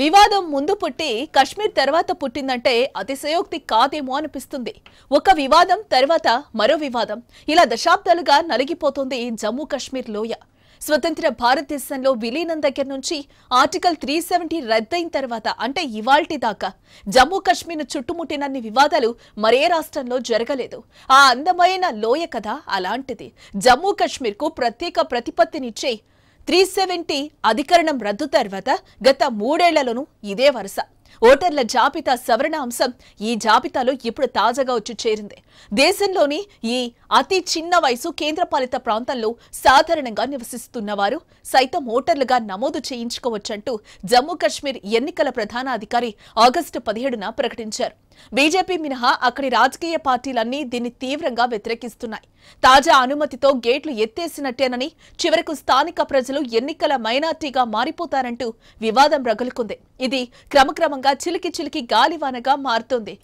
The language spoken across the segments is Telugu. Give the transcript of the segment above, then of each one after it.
వివాదం ముందు పుట్టి కశ్మీర్ తర్వాత పుట్టిందంటే అతిశయోక్తి కాదేమో అనిపిస్తుంది ఒక వివాదం తర్వాత మరో వివాదం ఇలా దశాబ్దాలుగా నలిగిపోతుంది జమ్మూ కశ్మీర్ లోయ స్వతంత్ర భారతదేశంలో విలీనం దగ్గర నుంచి ఆర్టికల్ త్రీ సెవెంటీ రద్దయిన తర్వాత అంటే ఇవాల్టి దాకా జమ్మూ కశ్మీర్ చుట్టుముట్టినన్ని వివాదాలు మరే రాష్ట్రంలో జరగలేదు ఆ అందమైన లోయ కథ అలాంటిది జమ్మూ కశ్మీర్కు ప్రత్యేక ప్రతిపత్తినిచ్చే త్రీ సెవెంటీ అధికరణం రద్దు తర్వాత గత మూడేళ్లలోనూ ఇదే వరుస ఓటర్ల జాబితా సవరణ అంశం ఈ జాబితాలో ఇప్పుడు తాజాగా వచ్చి చేరింది దేశంలోని ఈ అతి చిన్న వయసు కేంద్రపాలిత ప్రాంతంలో సాధారణంగా నివసిస్తున్న వారు సైతం ఓటర్లుగా నమోదు చేయించుకోవచ్చంటూ జమ్మూ కశ్మీర్ ఎన్నికల ప్రధాన అధికారి ఆగస్టు పదిహేడున ప్రకటించారు బీజేపీ మినహా అక్కడి రాజకీయ పార్టీలన్నీ దీన్ని తీవ్రంగా వ్యతిరేకిస్తున్నాయి తాజా అనుమతితో గేట్లు ఎత్తేసినట్టేనని చివరకు స్థానిక ప్రజలు ఎన్నికల మైనార్టీగా మారిపోతారంటూ వివాదం రగులుకుంది ఇది క్రమక్రమంగా చిలికి చిలికి గాలివానగా మారుతోంది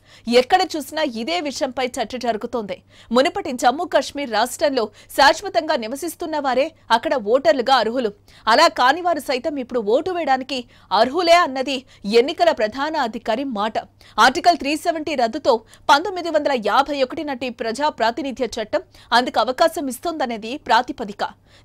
ఎక్కడ చూసినా ఇదే విషయంపై చర్చ జరుగుతోంది మునుపటి జమ్మూ కశ్మీర్ రాష్ట్రంలో శాశ్వతంగా నివసిస్తున్న వారే అక్కడ ఓటర్లుగా అర్హులు అలా కాని వారు సైతం ఇప్పుడు ఓటు వేయడానికి అర్హులే అన్నది ఎన్నికల ప్రధాన అధికారి మాట ఆర్టికల్ త్రీ సెవెంటీ రద్దుతో పంతొమ్మిది వందల యాభై ఒకటి నాటి ప్రజా ప్రాతినిధ్య చట్టం అందుకు అవకాశం ఇస్తోందనేది ప్రాతిపదిక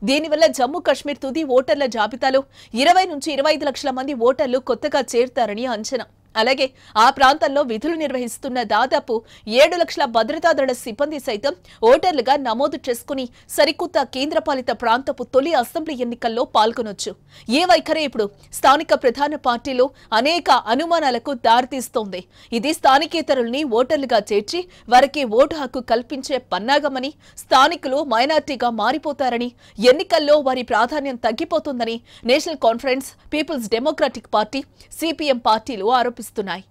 దీనివల్ల జమ్మూ కశ్మీర్ తుది ఓటర్ల జాబితాలో ఇరవై నుంచి ఇరవై లక్షల మంది ఓటర్లు కొత్తగా చేరుతారని అంచనా అలాగే ఆ ప్రాంతంలో విధులు నిర్వహిస్తున్న దాదాపు ఏడు లక్షల భద్రతా దళ సిబ్బంది సైతం ఓటర్లుగా నమోదు చేసుకుని సరికొత్త కేంద్రపాలిత ప్రాంతపు తొలి అసెంబ్లీ ఎన్నికల్లో పాల్గొనొచ్చు ఏ వైఖరే ఇప్పుడు స్థానిక ప్రధాన పార్టీలో అనేక అనుమానాలకు దారితీస్తోంది ఇది స్థానికేతరుల్ని ఓటర్లుగా చేర్చి వారికి ఓటు హక్కు కల్పించే పన్నాగమని స్థానికులు మైనార్టీగా మారిపోతారని ఎన్నికల్లో వారి ప్రాధాన్యం తగ్గిపోతుందని National Conference Peoples Democratic Party CPM పార్టీలు ఆరోపిస్తారు కనిపిస్తున్నాయి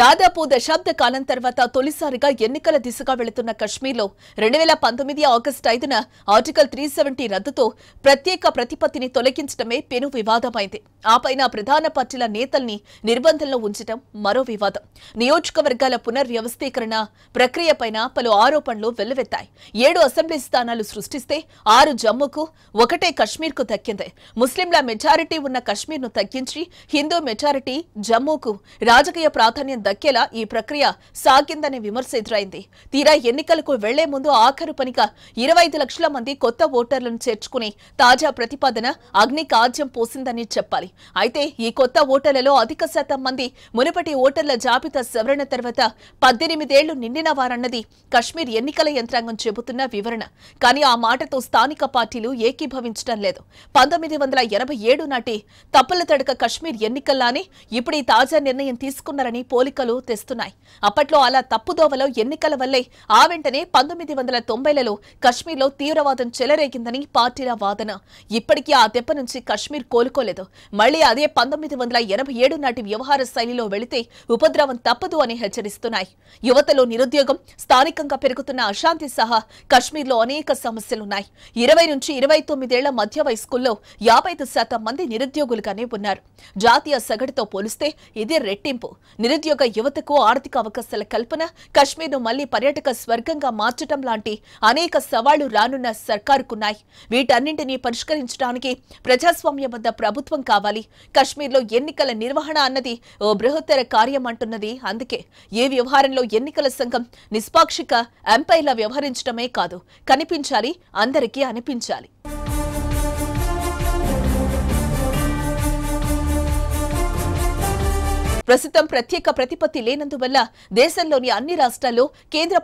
దాదాపు దశాబ్ద కాలం తర్వాత తొలిసారిగా ఎన్నికల దిశగా వెళుతున్న కశ్మీర్లో రెండు వేల పంతొమ్మిది ఆగస్టు ఐదున ఆర్టికల్ త్రీ సెవెంటీ రద్దుతో ప్రత్యేక ప్రతిపత్తిని తొలగించడమే పెను వివాదమైంది పైన ప్రధాన పార్టీల నేతల్ని నిర్బంధంలో ఉంచడం మరో వివాదం నియోజకవర్గాల పునర్వ్యవస్థీకరణ ప్రక్రియపైన పలు ఆరోపణలు వెల్లువెత్తాయి ఏడు అసెంబ్లీ స్థానాలు సృష్టిస్తే ఆరు జమ్మూకు ఒకటే కశ్మీర్కు దక్కింది ముస్లింల మెజారిటీ ఉన్న కశ్మీర్ను తగ్గించి హిందూ మెజారిటీ జమ్మూకు రాజకీయ ప్రాధాన్యం దక్కేలా ఈ ప్రక్రియ సాగిందని విమర్శ ఎదురైంది తీరా ఎన్నికలకు వెళ్లే ముందు ఆఖరు పనిగా ఇరవై లక్షల మంది కొత్త ఓటర్లను చేర్చుకుని తాజా ప్రతిపాదన అగ్ని కాజ్యం పోసిందని చెప్పాలి అయితే ఈ కొత్త ఓటర్లలో అధిక శాతం మంది మునుపటి ఓటర్ల జాబితా సవరణ తర్వాత పద్దెనిమిదేళ్లు నిండిన వారన్నది కశ్మీర్ ఎన్నికల యంత్రాంగం చెబుతున్న వివరణ కానీ ఆ మాటతో స్థానిక పార్టీలు ఏకీభవించడం లేదు పంతొమ్మిది వందల ఎనభై ఏడు నాటి తప్పుల తడక కశ్మీర్ ఎన్నికల్లానే ఇప్పుడు ఈ తాజా నిర్ణయం తీసుకున్నారని పోలి ఎన్నికలు తెస్తున్నాయి అప్పట్లో అలా తప్పుదోవలో ఎన్నికల వల్లే ఆ వెంటనే పంతొమ్మిది వందల తొంభైలలో కశ్మీర్లో తీవ్రవాదం చెలరేగిందని పార్టీల వాదన ఇప్పటికీ ఆ దెబ్బ నుంచి కశ్మీర్ కోలుకోలేదు మళ్లీ అదే పంతొమ్మిది వందల ఎనభై ఏడు నాటి వ్యవహార శైలిలో వెళితే ఉపద్రవం తప్పదు అని హెచ్చరిస్తున్నాయి యువతలో నిరుద్యోగం స్థానికంగా పెరుగుతున్న అశాంతి సహా కశ్మీర్లో అనేక సమస్యలున్నాయి ఇరవై నుంచి ఇరవై తొమ్మిదేళ్ల మధ్య వయస్కుల్లో యాభై శాతం మంది నిరుద్యోగులుగానే ఉన్నారు జాతీయ సగటుతో పోలిస్తే ఇది రెట్టింపు నిరుద్యోగ యువతకు ఆర్థిక అవకాశాల కల్పన ను మళ్లీ పర్యాటక స్వర్గంగా మార్చటం లాంటి అనేక సవాళ్లు రానున్న సర్కారుకున్నాయి వీటన్నింటినీ పరిష్కరించడానికి వద్ద ప్రభుత్వం కావాలి కశ్మీర్లో ఎన్నికల నిర్వహణ అన్నది ఓ బృహత్తర కార్యం అంటున్నది అందుకే ఏ వ్యవహారంలో ఎన్నికల సంఘం నిష్పాక్షిక ఎంపైర్ల వ్యవహరించడమే కాదు కనిపించాలి అందరికీ అనిపించాలి ప్రస్తుతం ప్రత్యేక ప్రతిపత్తి లేనందువల్ల దేశంలోని అన్ని రాష్ట్రాల్లో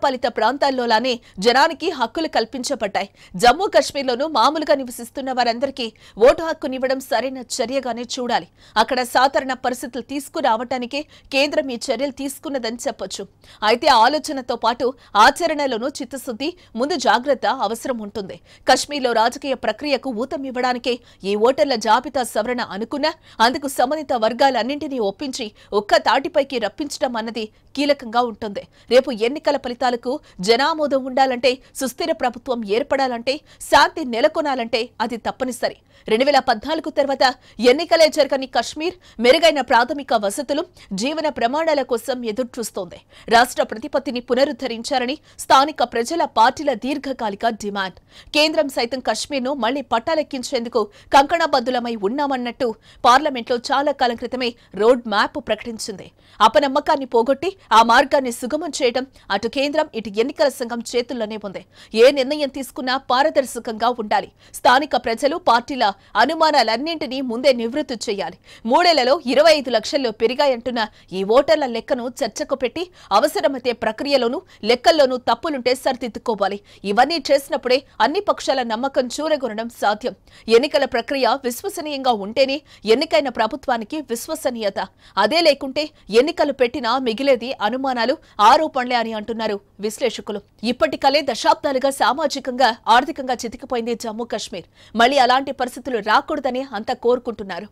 పాలిత ప్రాంతాల్లోలానే జనానికి హక్కులు కల్పించబడ్డాయి జమ్మూ కశ్మీర్లోనూ మామూలుగా నివసిస్తున్న వారందరికీ ఓటు హక్కునివ్వడం సరైన చర్యగానే చూడాలి అక్కడ సాధారణ పరిస్థితులు తీసుకురావటానికే కేంద్రం ఈ చర్యలు తీసుకున్నదని చెప్పొచ్చు అయితే ఆలోచనతో పాటు ఆచరణలోనూ చిత్తశుద్ధి ముందు జాగ్రత్త అవసరం ఉంటుంది కశ్మీర్లో రాజకీయ ప్రక్రియకు ఊతం ఇవ్వడానికే ఈ ఓటర్ల జాబితా సవరణ అనుకున్నా అందుకు సంబంధిత వర్గాలన్నింటినీ ఒప్పించి ఒక్క తాటిపైకి రప్పించడం అన్నది కీలకంగా ఉంటుంది రేపు ఎన్నికల ఫలితాలకు జనామోదం ఉండాలంటే సుస్థిర ప్రభుత్వం ఏర్పడాలంటే శాంతి నెలకొనాలంటే అది తప్పనిసరి రెండు వేల పద్నాలుగు తర్వాత ఎన్నికలే జరగని కశ్మీర్ మెరుగైన ప్రాథమిక వసతులు జీవన ప్రమాణాల కోసం ఎదురుచూస్తోంది రాష్ట్ర ప్రతిపత్తిని పునరుద్ధరించారని స్థానిక ప్రజల పార్టీల దీర్ఘకాలిక డిమాండ్ కేంద్రం సైతం కశ్మీర్ను మళ్లీ పట్టాలెక్కించేందుకు కంకణబద్దులమై ఉన్నామన్నట్టు పార్లమెంట్లో చాలా కాలం క్రితమే రోడ్ మ్యాప్ ప్రకటించారు ప్రకటించింది అపనమ్మకాన్ని పోగొట్టి ఆ మార్గాన్ని సుగమం చేయడం అటు కేంద్రం ఇటు ఎన్నికల సంఘం చేతుల్లోనే ఉంది ఏ నిర్ణయం తీసుకున్నా పారదర్శకంగా ఉండాలి స్థానిక ప్రజలు పార్టీల అనుమానాలన్నింటినీ ముందే నివృత్తి చేయాలి మూడేళ్లలో ఇరవై ఐదు లక్షల్లో పెరిగాయంటున్న ఈ ఓటర్ల లెక్కను చర్చకు పెట్టి అవసరమైతే ప్రక్రియలోనూ లెక్కల్లోనూ తప్పులుంటే సరిదిద్దుకోవాలి ఇవన్నీ చేసినప్పుడే అన్ని పక్షాల నమ్మకం చూరగొనడం సాధ్యం ఎన్నికల ప్రక్రియ విశ్వసనీయంగా ఉంటేనే ఎన్నికైన ప్రభుత్వానికి విశ్వసనీయత అదే లేకుంటే ఎన్నికలు పెట్టినా మిగిలేది అనుమానాలు ఆరోపణలే అని అంటున్నారు విశ్లేషకులు ఇప్పటికలే దశాబ్దాలుగా సామాజికంగా ఆర్థికంగా చితికిపోయింది జమ్మూ కశ్మీర్ మళ్లీ అలాంటి పరిస్థితులు రాకూడదని అంతా కోరుకుంటున్నారు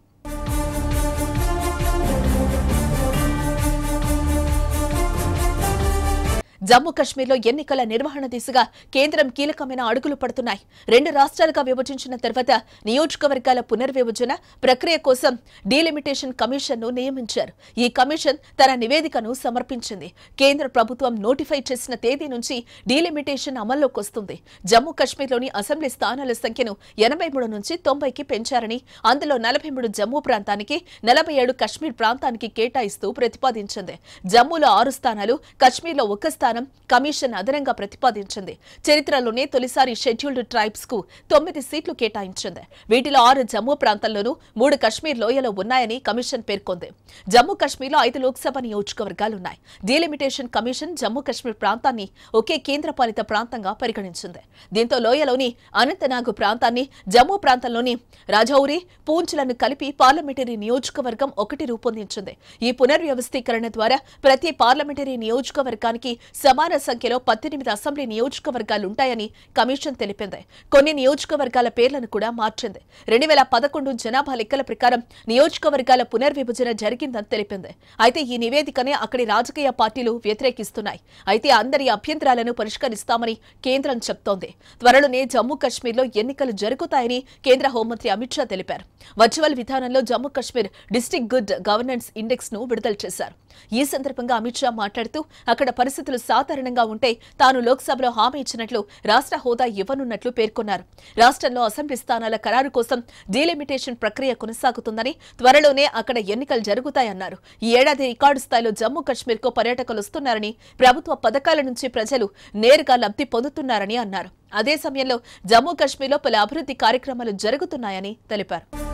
జమ్మూ కశ్మీర్లో ఎన్నికల నిర్వహణ దిశగా కేంద్రం కీలకమైన అడుగులు పడుతున్నాయి రెండు రాష్ట్రాలుగా విభజించిన తర్వాత నియోజకవర్గాల పునర్విభజన ప్రక్రియ కోసం డీలిమిటేషన్ కమిషన్ను నియమించారు ఈ కమిషన్ తన నివేదికను సమర్పించింది కేంద్ర ప్రభుత్వం నోటిఫై చేసిన తేదీ నుంచి డీలిమిటేషన్ అమల్లోకి వస్తుంది జమ్మూ కశ్మీర్లోని అసెంబ్లీ స్థానాల సంఖ్యను ఎనభై మూడు నుంచి తొంభైకి పెంచారని అందులో నలభై మూడు జమ్మూ ప్రాంతానికి నలభై ఏడు కశ్మీర్ ప్రాంతానికి కేటాయిస్తూ ప్రతిపాదించింది జమ్మూలో ఆరు స్థానాలు కశ్మీర్లో ఒక స్థానం విధానం కమిషన్ అదనంగా ప్రతిపాదించింది చరిత్రలోనే తొలిసారి షెడ్యూల్డ్ ట్రైబ్స్ కు తొమ్మిది సీట్లు కేటాయించింది వీటిలో ఆరు జమ్మూ ప్రాంతంలోనూ మూడు కశ్మీర్ లోయలో ఉన్నాయని కమిషన్ పేర్కొంది జమ్మూ కశ్మీర్లో ఐదు లోక్సభ నియోజకవర్గాలున్నాయి డీలిమిటేషన్ కమిషన్ జమ్మూ కశ్మీర్ ప్రాంతాన్ని ఒకే కేంద్రపాలిత ప్రాంతంగా పరిగణించింది దీంతో లోయలోని అనంతనాగ్ ప్రాంతాన్ని జమ్మూ ప్రాంతంలోని రాజౌరి పూంచ్లను కలిపి పార్లమెంటరీ నియోజకవర్గం ఒకటి రూపొందించింది ఈ పునర్వ్యవస్థీకరణ ద్వారా ప్రతి పార్లమెంటరీ నియోజకవర్గానికి సమాన సంఖ్యలో పద్దెనిమిది అసెంబ్లీ నియోజకవర్గాలుంటాయని కమిషన్ తెలిపింది కొన్ని నియోజకవర్గాల పేర్లను కూడా మార్చింది రెండు వేల పదకొండు జనాభా లెక్కల ప్రకారం నియోజకవర్గాల పునర్విభజన జరిగిందని తెలిపింది అయితే ఈ నివేదికనే అక్కడి రాజకీయ పార్టీలు వ్యతిరేకిస్తున్నాయి అయితే అందరి అభ్యంతరాలను పరిష్కరిస్తామని కేంద్రం చెప్తోంది త్వరలోనే జమ్మూ కశ్మీర్లో ఎన్నికలు జరుగుతాయని కేంద్ర హోంమంత్రి అమిత్ షా తెలిపారు వర్చువల్ విధానంలో Jammu Kashmir district good governance index ను విడుదల చేశారు ఈ సందర్భంగా అమిత్ షా మాట్లాడుతూ అక్కడ పరిస్థితులు సాధారణంగా ఉంటే తాను లోక్సభలో హామీ ఇచ్చినట్లు రాష్ట్ర హోదా ఇవ్వనున్నట్లు పేర్కొన్నారు రాష్ట్రంలో అసెంబ్లీ స్థానాల ఖరారు కోసం డీలిమిటేషన్ ప్రక్రియ కొనసాగుతుందని త్వరలోనే అక్కడ ఎన్నికలు జరుగుతాయన్నారు ఈ ఏడాది రికార్డు స్థాయిలో జమ్మూ కశ్మీర్కు పర్యాటకులు వస్తున్నారని ప్రభుత్వ పథకాల నుంచి ప్రజలు నేరుగా లబ్ధి పొందుతున్నారని అన్నారు అదే సమయంలో జమ్మూ కశ్మీర్లో పలు అభివృద్ధి కార్యక్రమాలు జరుగుతున్నాయని తెలిపారు